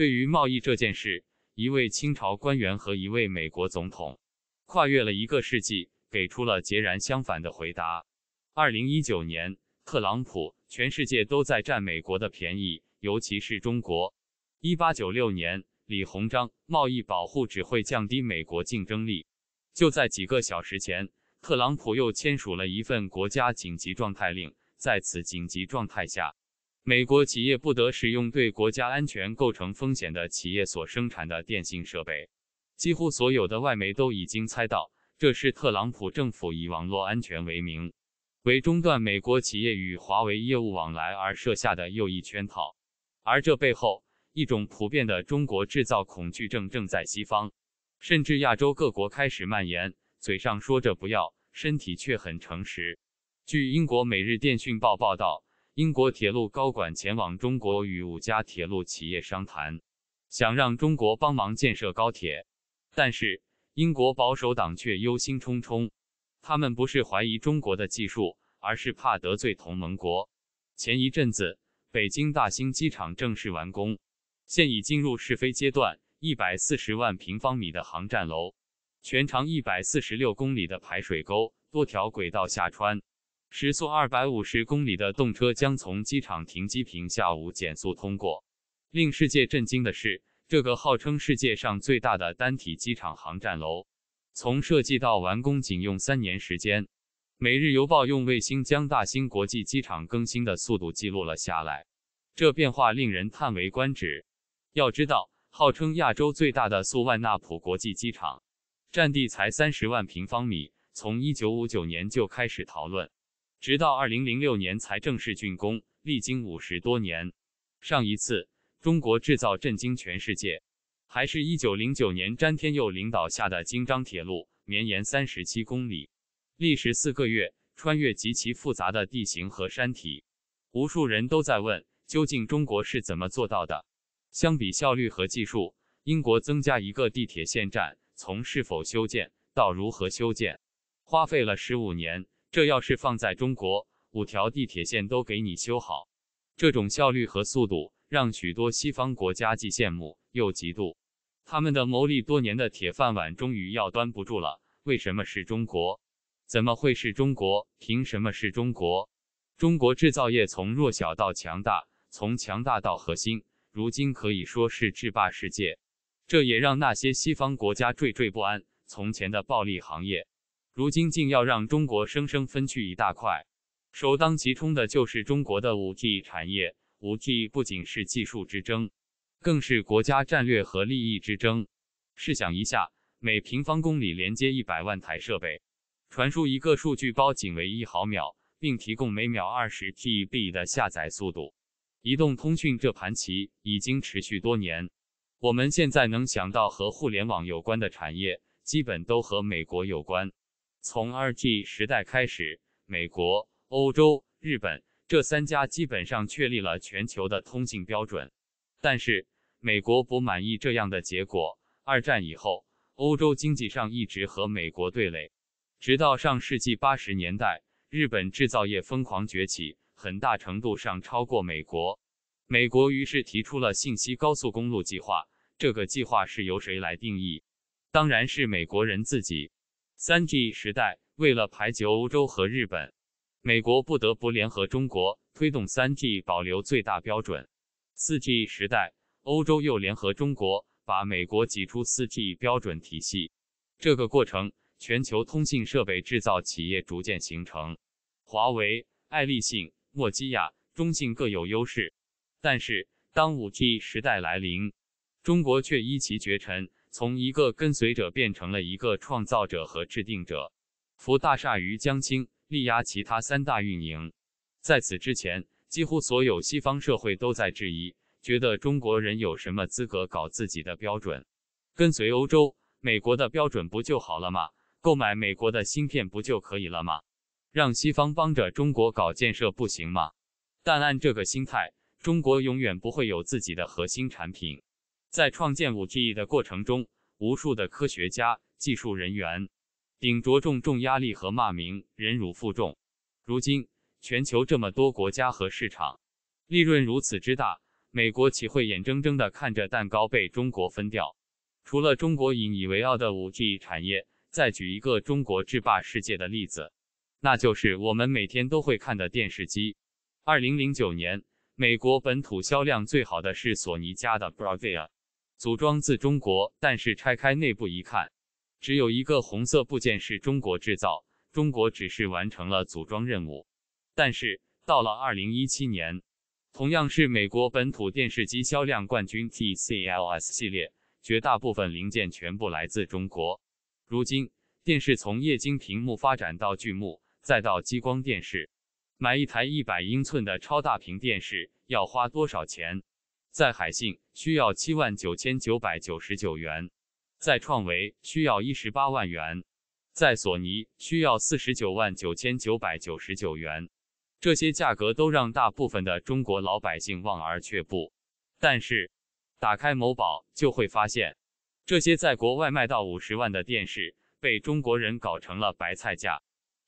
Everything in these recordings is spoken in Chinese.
对于贸易这件事，一位清朝官员和一位美国总统跨越了一个世纪，给出了截然相反的回答。二零一九年，特朗普：全世界都在占美国的便宜，尤其是中国。一八九六年，李鸿章：贸易保护只会降低美国竞争力。就在几个小时前，特朗普又签署了一份国家紧急状态令，在此紧急状态下。美国企业不得使用对国家安全构成风险的企业所生产的电信设备。几乎所有的外媒都已经猜到，这是特朗普政府以网络安全为名，为中断美国企业与华为业务往来而设下的又一圈套。而这背后，一种普遍的中国制造恐惧症正在西方，甚至亚洲各国开始蔓延。嘴上说着不要，身体却很诚实。据英国《每日电讯报》报道。英国铁路高管前往中国与五家铁路企业商谈，想让中国帮忙建设高铁，但是英国保守党却忧心忡忡，他们不是怀疑中国的技术，而是怕得罪同盟国。前一阵子，北京大兴机场正式完工，现已进入试飞阶段，一百四十万平方米的航站楼，全长一百四十六公里的排水沟，多条轨道下穿。时速二百五十公里的动车将从机场停机坪下午减速通过。令世界震惊的是，这个号称世界上最大的单体机场航站楼，从设计到完工仅用三年时间。《每日邮报》用卫星将大兴国际机场更新的速度记录了下来，这变化令人叹为观止。要知道，号称亚洲最大的素万那普国际机场，占地才三十万平方米，从一九五九年就开始讨论。直到二零零六年才正式竣工，历经五十多年。上一次中国制造震惊全世界，还是一九零九年詹天佑领导下的京张铁路，绵延三十七公里，历时四个月，穿越极其复杂的地形和山体。无数人都在问，究竟中国是怎么做到的？相比效率和技术，英国增加一个地铁线站，从是否修建到如何修建，花费了十五年。这要是放在中国，五条地铁线都给你修好，这种效率和速度让许多西方国家既羡慕又嫉妒。他们的谋利多年的铁饭碗终于要端不住了。为什么是中国？怎么会是中国？凭什么是中国？中国制造业从弱小到强大，从强大到核心，如今可以说是制霸世界。这也让那些西方国家惴惴不安。从前的暴利行业。如今竟要让中国生生分去一大块，首当其冲的就是中国的五 G 产业。五 G 不仅是技术之争，更是国家战略和利益之争。试想一下，每平方公里连接一百万台设备，传输一个数据包仅为一毫秒，并提供每秒二十 T B 的下载速度，移动通讯这盘棋已经持续多年。我们现在能想到和互联网有关的产业，基本都和美国有关。从二 G 时代开始，美国、欧洲、日本这三家基本上确立了全球的通信标准。但是，美国不满意这样的结果。二战以后，欧洲经济上一直和美国对垒，直到上世纪八十年代，日本制造业疯狂崛起，很大程度上超过美国。美国于是提出了信息高速公路计划。这个计划是由谁来定义？当然是美国人自己。3G 时代，为了排挤欧洲和日本，美国不得不联合中国推动 3G 保留最大标准。4G 时代，欧洲又联合中国把美国挤出 4G 标准体系。这个过程，全球通信设备制造企业逐渐形成，华为、爱立信、诺基亚、中兴各有优势。但是，当 5G 时代来临，中国却一骑绝尘。从一个跟随者变成了一个创造者和制定者，扶大厦于将倾，力压其他三大运营。在此之前，几乎所有西方社会都在质疑，觉得中国人有什么资格搞自己的标准？跟随欧洲、美国的标准不就好了吗？购买美国的芯片不就可以了吗？让西方帮着中国搞建设不行吗？但按这个心态，中国永远不会有自己的核心产品。在创建 5G 的过程中，无数的科学家、技术人员顶着重重压力和骂名，忍辱负重。如今全球这么多国家和市场，利润如此之大，美国岂会眼睁睁地看着蛋糕被中国分掉？除了中国引以为傲的 5G 产业，再举一个中国制霸世界的例子，那就是我们每天都会看的电视机。2009年，美国本土销量最好的是索尼家的 Bravia。组装自中国，但是拆开内部一看，只有一个红色部件是中国制造。中国只是完成了组装任务。但是到了二零一七年，同样是美国本土电视机销量冠军 TCL S 系列，绝大部分零件全部来自中国。如今，电视从液晶屏幕发展到巨幕，再到激光电视，买一台一百英寸的超大屏电视要花多少钱？在海信需要七万九千九百九十九元，在创维需要一十八万元，在索尼需要四十九万九千九百九十九元，这些价格都让大部分的中国老百姓望而却步。但是打开某宝就会发现，这些在国外卖到五十万的电视，被中国人搞成了白菜价，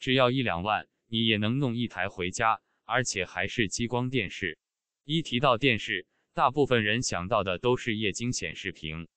只要一两万，你也能弄一台回家，而且还是激光电视。一提到电视，大部分人想到的都是液晶显示屏，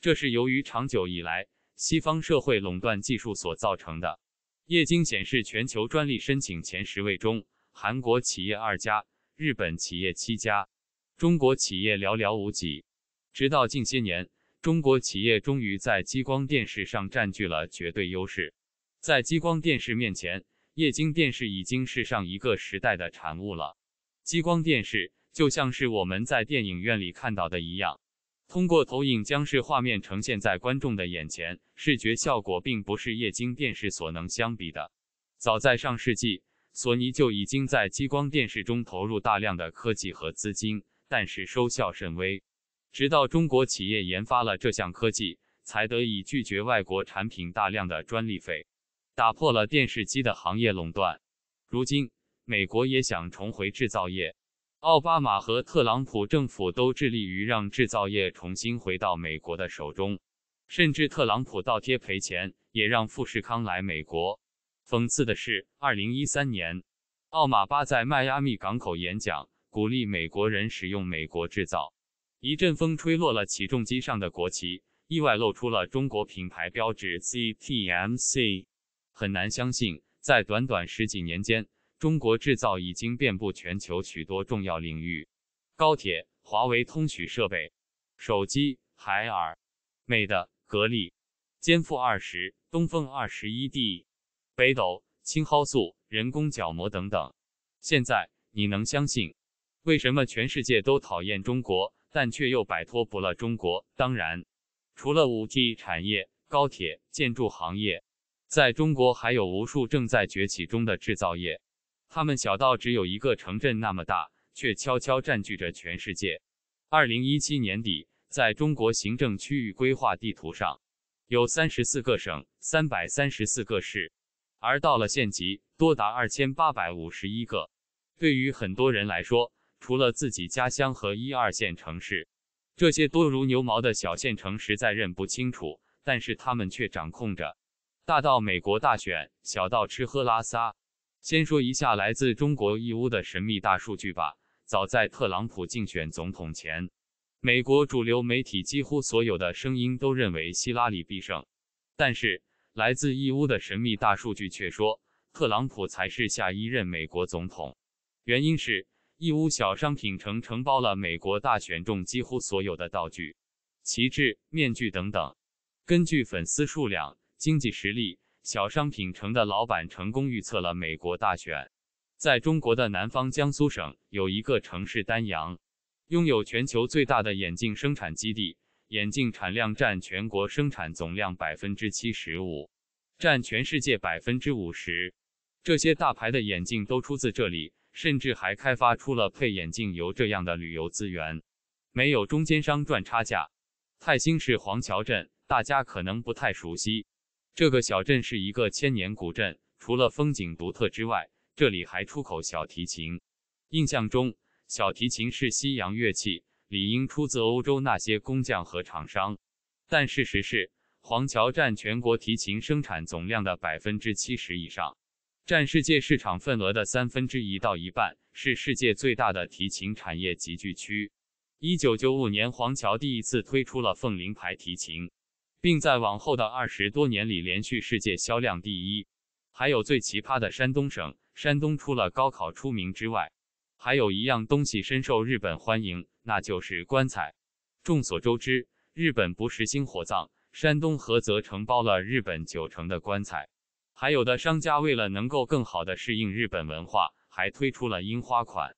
这是由于长久以来西方社会垄断技术所造成的。液晶显示全球专利申请前十位中，韩国企业二家，日本企业七家，中国企业寥寥无几。直到近些年，中国企业终于在激光电视上占据了绝对优势。在激光电视面前，液晶电视已经是上一个时代的产物了。激光电视。就像是我们在电影院里看到的一样，通过投影将视画面呈现在观众的眼前，视觉效果并不是液晶电视所能相比的。早在上世纪，索尼就已经在激光电视中投入大量的科技和资金，但是收效甚微。直到中国企业研发了这项科技，才得以拒绝外国产品大量的专利费，打破了电视机的行业垄断。如今，美国也想重回制造业。奥巴马和特朗普政府都致力于让制造业重新回到美国的手中，甚至特朗普倒贴赔钱也让富士康来美国。讽刺的是，二零一三年，奥马巴在迈阿密港口演讲，鼓励美国人使用美国制造。一阵风吹落了起重机上的国旗，意外露出了中国品牌标志 CTMC。很难相信，在短短十几年间。中国制造已经遍布全球许多重要领域：高铁、华为、通许设备、手机、海尔、美的、格力、歼 -20、东风 -21D、北斗、青蒿素、人工角膜等等。现在你能相信，为什么全世界都讨厌中国，但却又摆脱不了中国？当然，除了 5G 产业、高铁、建筑行业，在中国还有无数正在崛起中的制造业。他们小到只有一个城镇那么大，却悄悄占据着全世界。二零一七年底，在中国行政区域规划地图上，有三十四个省、三百三十四个市，而到了县级，多达二千八百五十一个。对于很多人来说，除了自己家乡和一二线城市，这些多如牛毛的小县城实在认不清楚。但是他们却掌控着，大到美国大选，小到吃喝拉撒。先说一下来自中国义乌的神秘大数据吧。早在特朗普竞选总统前，美国主流媒体几乎所有的声音都认为希拉里必胜，但是来自义乌的神秘大数据却说特朗普才是下一任美国总统。原因是义乌小商品城承包了美国大选中几乎所有的道具、旗帜、面具等等。根据粉丝数量、经济实力。小商品城的老板成功预测了美国大选。在中国的南方江苏省有一个城市丹阳，拥有全球最大的眼镜生产基地，眼镜产量占全国生产总量百分之七十五，占全世界百分之五十。这些大牌的眼镜都出自这里，甚至还开发出了配眼镜游这样的旅游资源，没有中间商赚差价。泰兴市黄桥镇，大家可能不太熟悉。这个小镇是一个千年古镇，除了风景独特之外，这里还出口小提琴。印象中，小提琴是西洋乐器，理应出自欧洲那些工匠和厂商。但事实是，黄桥占全国提琴生产总量的百分之七十以上，占世界市场份额的三分之一到一半，是世界最大的提琴产业集聚区。一九九五年，黄桥第一次推出了凤麟牌提琴。并在往后的二十多年里，连续世界销量第一。还有最奇葩的山东省，山东除了高考出名之外，还有一样东西深受日本欢迎，那就是棺材。众所周知，日本不实行火葬，山东菏泽承包了日本九成的棺材。还有的商家为了能够更好的适应日本文化，还推出了樱花款，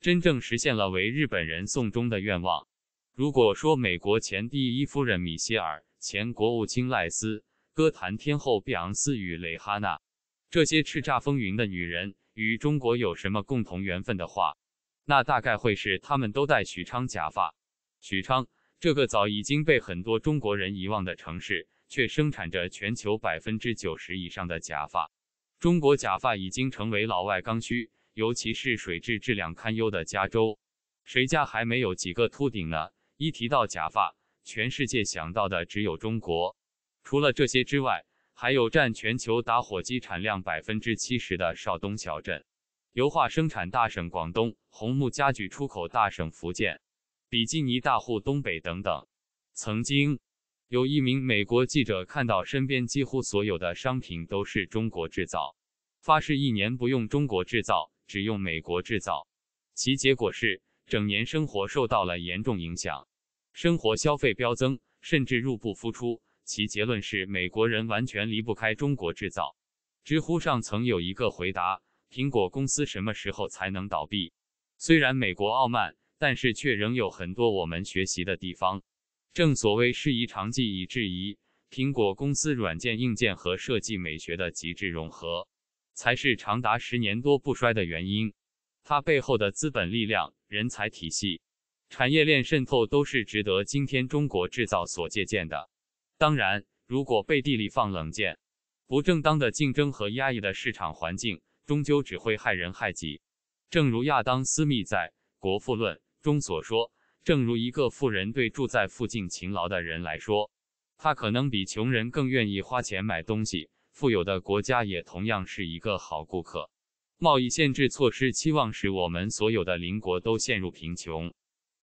真正实现了为日本人送终的愿望。如果说美国前第一夫人米歇尔，前国务卿赖斯、歌坛天后碧昂斯与蕾哈娜，这些叱咤风云的女人与中国有什么共同缘分的话，那大概会是她们都戴许昌假发。许昌这个早已经被很多中国人遗忘的城市，却生产着全球百分之九十以上的假发。中国假发已经成为老外刚需，尤其是水质质量堪忧的加州，谁家还没有几个秃顶呢？一提到假发。全世界想到的只有中国，除了这些之外，还有占全球打火机产量百分之七十的邵东小镇，油画生产大省广东，红木家具出口大省福建，比基尼大户东北等等。曾经有一名美国记者看到身边几乎所有的商品都是中国制造，发誓一年不用中国制造，只用美国制造，其结果是整年生活受到了严重影响。生活消费飙增，甚至入不敷出。其结论是，美国人完全离不开中国制造。知乎上曾有一个回答：“苹果公司什么时候才能倒闭？”虽然美国傲慢，但是却仍有很多我们学习的地方。正所谓“事夷长技以制宜”。苹果公司软件、硬件和设计美学的极致融合，才是长达十年多不衰的原因。它背后的资本力量、人才体系。产业链渗透都是值得今天中国制造所借鉴的。当然，如果背地里放冷箭、不正当的竞争和压抑的市场环境，终究只会害人害己。正如亚当·斯密在《国富论》中所说：“正如一个富人对住在附近勤劳的人来说，他可能比穷人更愿意花钱买东西。富有的国家也同样是一个好顾客。”贸易限制措施期望使我们所有的邻国都陷入贫穷。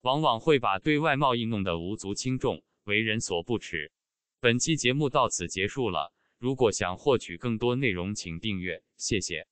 往往会把对外贸易弄得无足轻重，为人所不齿。本期节目到此结束了。如果想获取更多内容，请订阅，谢谢。